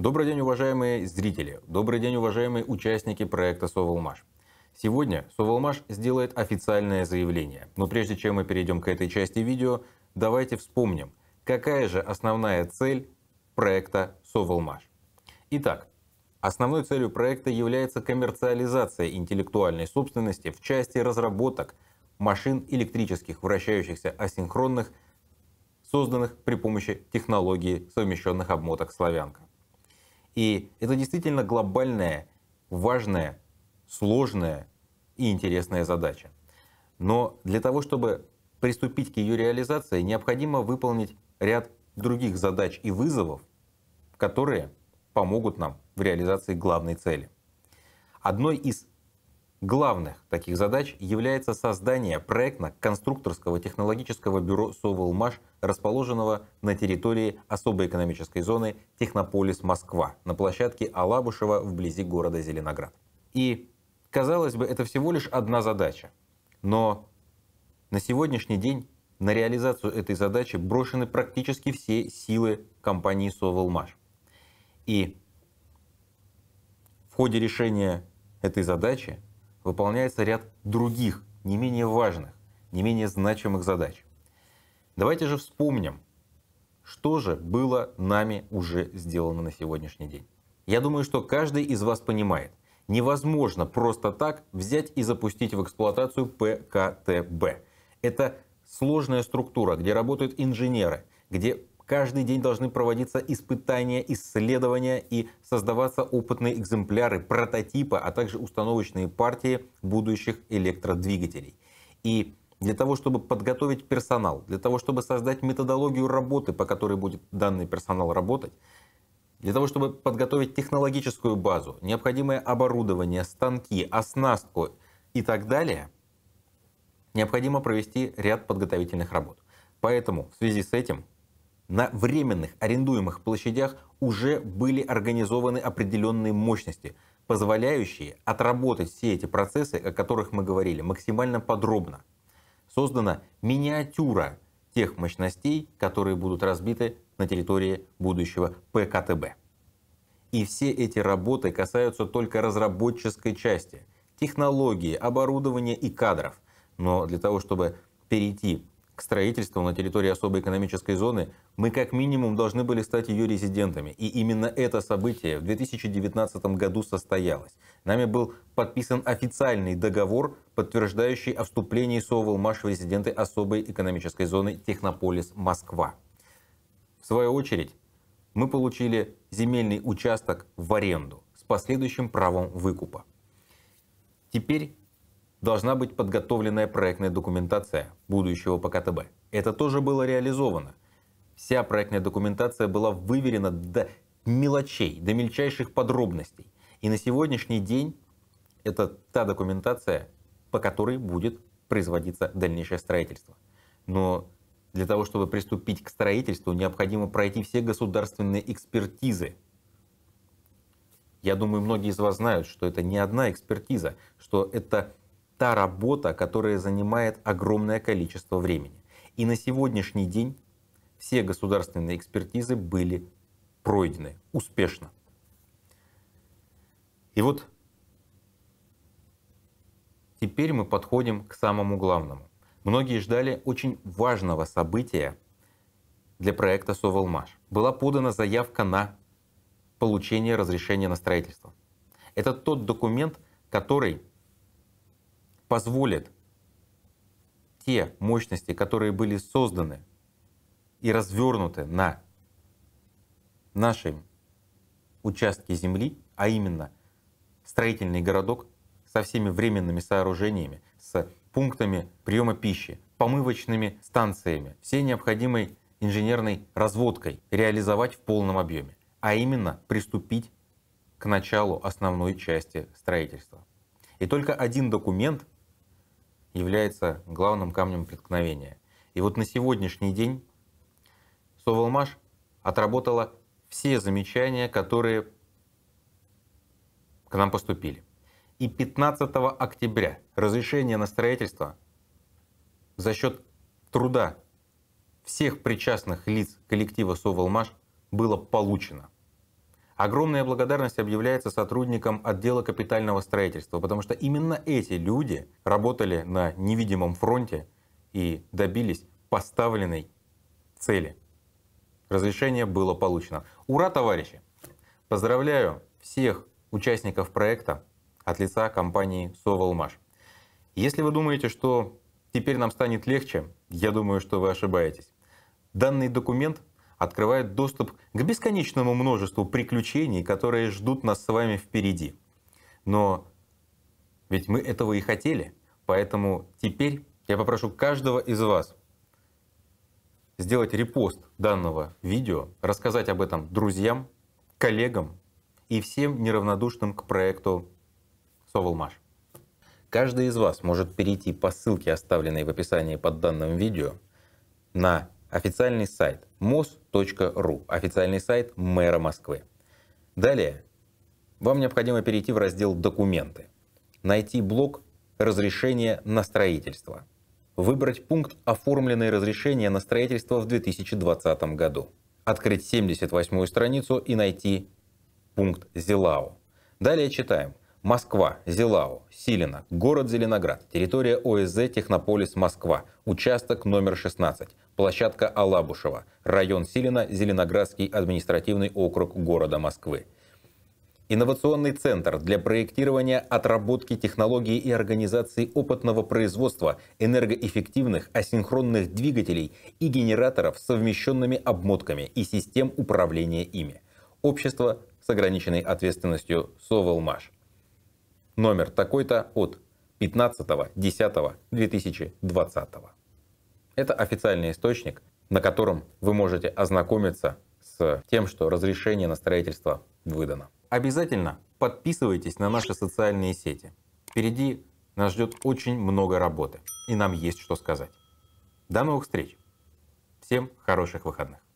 Добрый день, уважаемые зрители! Добрый день, уважаемые участники проекта «Соволмаш». Сегодня «Соволмаш» сделает официальное заявление. Но прежде чем мы перейдем к этой части видео, давайте вспомним, какая же основная цель проекта «Соволмаш». Итак, основной целью проекта является коммерциализация интеллектуальной собственности в части разработок машин электрических, вращающихся асинхронных, созданных при помощи технологии совмещенных обмоток «Славянка». И это действительно глобальная, важная, сложная и интересная задача. Но для того, чтобы приступить к ее реализации, необходимо выполнить ряд других задач и вызовов, которые помогут нам в реализации главной цели. Одной из главных таких задач является создание проектно-конструкторского технологического бюро «Соволмаш», расположенного на территории особой экономической зоны «Технополис Москва» на площадке Алабушева вблизи города Зеленоград. И, казалось бы, это всего лишь одна задача. Но на сегодняшний день на реализацию этой задачи брошены практически все силы компании «Соволмаш». И в ходе решения этой задачи выполняется ряд других, не менее важных, не менее значимых задач. Давайте же вспомним, что же было нами уже сделано на сегодняшний день. Я думаю, что каждый из вас понимает, невозможно просто так взять и запустить в эксплуатацию ПКТБ. Это сложная структура, где работают инженеры, где Каждый день должны проводиться испытания, исследования и создаваться опытные экземпляры, прототипы, а также установочные партии будущих электродвигателей. И для того, чтобы подготовить персонал, для того, чтобы создать методологию работы, по которой будет данный персонал работать, для того, чтобы подготовить технологическую базу, необходимое оборудование, станки, оснастку и так далее, необходимо провести ряд подготовительных работ. Поэтому в связи с этим на временных арендуемых площадях уже были организованы определенные мощности, позволяющие отработать все эти процессы, о которых мы говорили, максимально подробно. Создана миниатюра тех мощностей, которые будут разбиты на территории будущего ПКТБ. И все эти работы касаются только разработческой части, технологии, оборудования и кадров. Но для того, чтобы перейти к строительству на территории особой экономической зоны, мы как минимум должны были стать ее резидентами. И именно это событие в 2019 году состоялось. Нами был подписан официальный договор, подтверждающий о вступлении Соволмаш в резиденты особой экономической зоны Технополис Москва. В свою очередь, мы получили земельный участок в аренду с последующим правом выкупа. Теперь должна быть подготовленная проектная документация будущего ПКТБ. Это тоже было реализовано. Вся проектная документация была выверена до мелочей, до мельчайших подробностей. И на сегодняшний день это та документация, по которой будет производиться дальнейшее строительство. Но для того, чтобы приступить к строительству, необходимо пройти все государственные экспертизы. Я думаю, многие из вас знают, что это не одна экспертиза, что это та работа, которая занимает огромное количество времени. И на сегодняшний день все государственные экспертизы были пройдены успешно. И вот теперь мы подходим к самому главному. Многие ждали очень важного события для проекта СОВАЛМАШ. Была подана заявка на получение разрешения на строительство. Это тот документ, который позволит те мощности, которые были созданы и развернуты на нашем участке земли, а именно строительный городок со всеми временными сооружениями, с пунктами приема пищи, помывочными станциями, всей необходимой инженерной разводкой реализовать в полном объеме, а именно приступить к началу основной части строительства. И только один документ является главным камнем преткновения. И вот на сегодняшний день Совалмаш отработала все замечания, которые к нам поступили. И 15 октября разрешение на строительство за счет труда всех причастных лиц коллектива «Совалмаш» было получено – Огромная благодарность объявляется сотрудникам отдела капитального строительства, потому что именно эти люди работали на невидимом фронте и добились поставленной цели. Разрешение было получено. Ура, товарищи! Поздравляю всех участников проекта от лица компании «Совалмаш». Если вы думаете, что теперь нам станет легче, я думаю, что вы ошибаетесь. Данный документ открывает доступ к бесконечному множеству приключений, которые ждут нас с вами впереди. Но ведь мы этого и хотели, поэтому теперь я попрошу каждого из вас сделать репост данного видео, рассказать об этом друзьям, коллегам и всем неравнодушным к проекту Соволмаш. Каждый из вас может перейти по ссылке, оставленной в описании под данным видео, на Официальный сайт mos.ru, официальный сайт мэра Москвы. Далее, вам необходимо перейти в раздел «Документы», найти блок «Разрешение на строительство», выбрать пункт «Оформленные разрешения на строительство в 2020 году», открыть 78-ю страницу и найти пункт «Зилау». Далее читаем – Москва, Зелау, Силина, город Зеленоград, территория ОСЗ Технополис Москва, участок номер 16, площадка Алабушева, район Силина, Зеленоградский административный округ города Москвы. Инновационный центр для проектирования, отработки технологий и организации опытного производства энергоэффективных асинхронных двигателей и генераторов с совмещенными обмотками и систем управления ими. Общество с ограниченной ответственностью «Соволмаш» номер такой-то от 15.10.2020. Это официальный источник, на котором вы можете ознакомиться с тем, что разрешение на строительство выдано. Обязательно подписывайтесь на наши социальные сети. Впереди нас ждет очень много работы, и нам есть что сказать. До новых встреч. Всем хороших выходных.